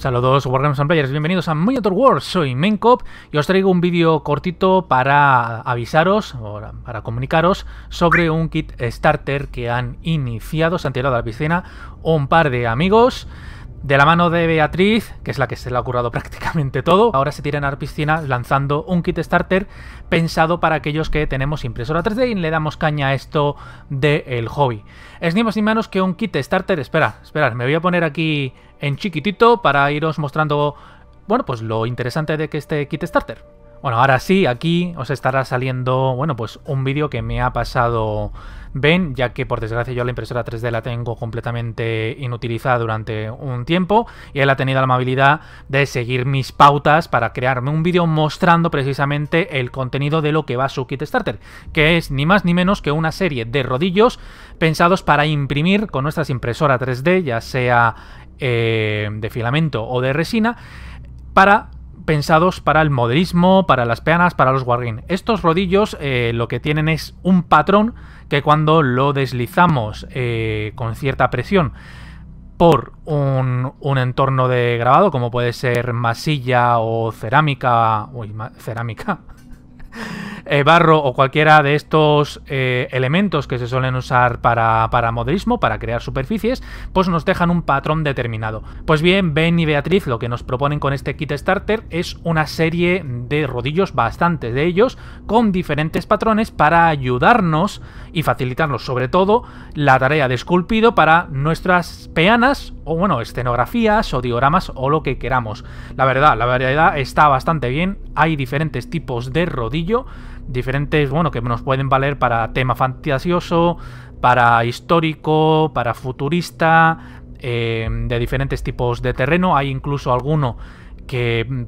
Saludos Wargames and Players, bienvenidos a Monitor World, soy Mencop y os traigo un vídeo cortito para avisaros, o para comunicaros sobre un kit starter que han iniciado, se han tirado a la piscina un par de amigos de la mano de Beatriz, que es la que se le ha ocurrido prácticamente todo, ahora se tiran a la piscina lanzando un kit starter pensado para aquellos que tenemos impresora 3D y le damos caña a esto del hobby. Es ni más ni menos que un kit starter... Espera, espera, me voy a poner aquí en chiquitito para iros mostrando, bueno, pues lo interesante de que este kit starter. Bueno, ahora sí, aquí os estará saliendo, bueno, pues un vídeo que me ha pasado Ben, ya que por desgracia yo la impresora 3D la tengo completamente inutilizada durante un tiempo y él ha tenido la amabilidad de seguir mis pautas para crearme un vídeo mostrando precisamente el contenido de lo que va su kit starter, que es ni más ni menos que una serie de rodillos pensados para imprimir con nuestras impresoras 3D, ya sea eh, de filamento o de resina, para pensados para el modelismo, para las peanas, para los wargame. Estos rodillos eh, lo que tienen es un patrón que cuando lo deslizamos eh, con cierta presión por un, entorno de grabado, como puede ser masilla o cerámica, uy, cerámica, eh, barro o cualquiera de estos eh, elementos que se suelen usar para, modelismo, para crear superficies, pues nos dejan un patrón determinado. Pues bien, Ben y Beatriz lo que nos proponen con este kit starter es una serie de rodillos, bastantes de ellos, con diferentes patrones para ayudarnos y facilitarnos sobre todo la tarea de esculpido para nuestras peanas o bueno, escenografías o dioramas o lo que queramos. La verdad, la verdad está bastante bien, hay diferentes tipos de rodillo, diferentes, bueno, que nos pueden valer para tema fantasioso, para histórico, para futurista, eh, de diferentes tipos de terreno. Hay incluso alguno que mm,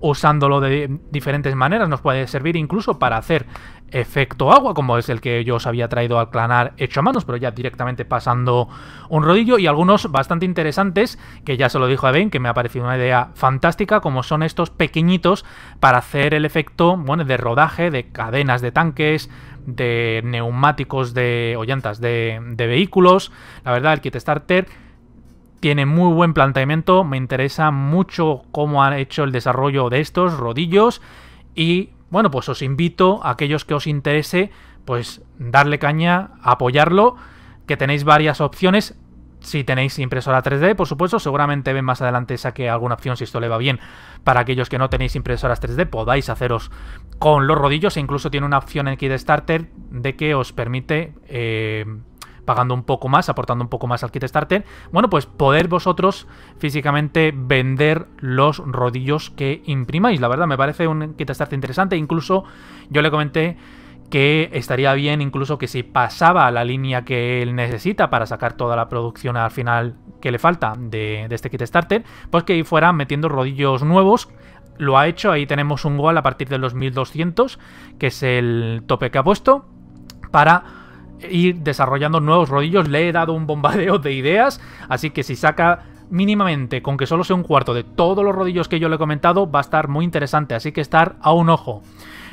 usándolo de diferentes maneras. Nos puede servir incluso para hacer efecto agua, como es el que yo os había traído al clanar hecho a manos, pero ya directamente pasando un rodillo. Y algunos bastante interesantes, que ya se lo dijo a Ben, que me ha parecido una idea fantástica, como son estos pequeñitos para hacer el efecto bueno, de rodaje, de cadenas de tanques, de neumáticos de, o llantas de, de vehículos. La verdad, el kit starter tiene muy buen planteamiento, me interesa mucho cómo han hecho el desarrollo de estos rodillos y bueno, pues os invito a aquellos que os interese, pues darle caña, apoyarlo, que tenéis varias opciones. Si tenéis impresora 3D, por supuesto, seguramente ven más adelante que alguna opción si esto le va bien. Para aquellos que no tenéis impresoras 3D, podáis haceros con los rodillos e incluso tiene una opción en Kickstarter de que os permite... Eh, pagando un poco más, aportando un poco más al kit starter, bueno, pues poder vosotros físicamente vender los rodillos que imprimáis. La verdad, me parece un kit starter interesante. Incluso yo le comenté que estaría bien incluso que si pasaba la línea que él necesita para sacar toda la producción al final que le falta de, este kit starter, pues que fuera metiendo rodillos nuevos lo ha hecho. Ahí tenemos un gol a partir de los 1200, que es el tope que ha puesto, para ir desarrollando nuevos rodillos. Le he dado un bombardeo de ideas, así que si saca mínimamente con que solo sea un cuarto de todos los rodillos que yo le he comentado, va a estar muy interesante, así que estar a un ojo.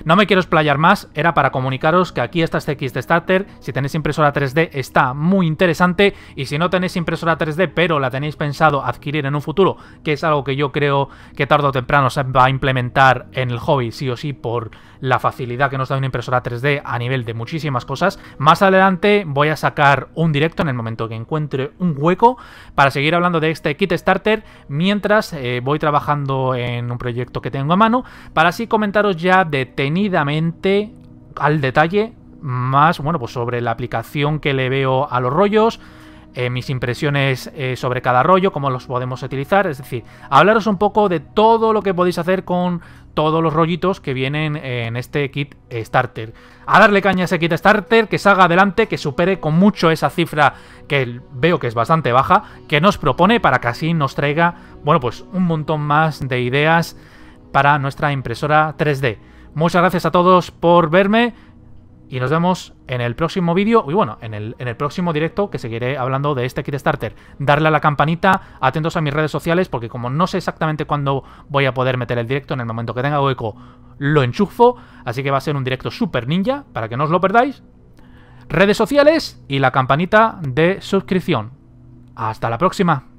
No me quiero explayar más, era para comunicaros que aquí está este kit de starter, si tenéis impresora 3D está muy interesante y si no tenéis impresora 3D pero la tenéis pensado adquirir en un futuro, que es algo que yo creo que tarde o temprano se va a implementar en el hobby sí o sí por la facilidad que nos da una impresora 3D a nivel de muchísimas cosas, más adelante voy a sacar un directo en el momento que encuentre un hueco para seguir hablando de este kit starter mientras eh, voy trabajando en un proyecto que tengo a mano para así comentaros ya de tener al detalle más, bueno, pues sobre la aplicación que le veo a los rollos, eh, mis impresiones eh, sobre cada rollo, cómo los podemos utilizar, es decir, hablaros un poco de todo lo que podéis hacer con todos los rollitos que vienen en este kit starter. A darle caña a ese kit starter, que salga adelante, que supere con mucho esa cifra que veo que es bastante baja, que nos propone para que así nos traiga, bueno, pues un montón más de ideas para nuestra impresora 3D. Muchas gracias a todos por verme y nos vemos en el próximo vídeo y bueno, en el, próximo directo que seguiré hablando de este kit starter. Darle a la campanita, atentos a mis redes sociales porque como no sé exactamente cuándo voy a poder meter el directo, en el momento que tenga hueco lo enchufo, así que va a ser un directo super ninja para que no os lo perdáis. Redes sociales y la campanita de suscripción. Hasta la próxima.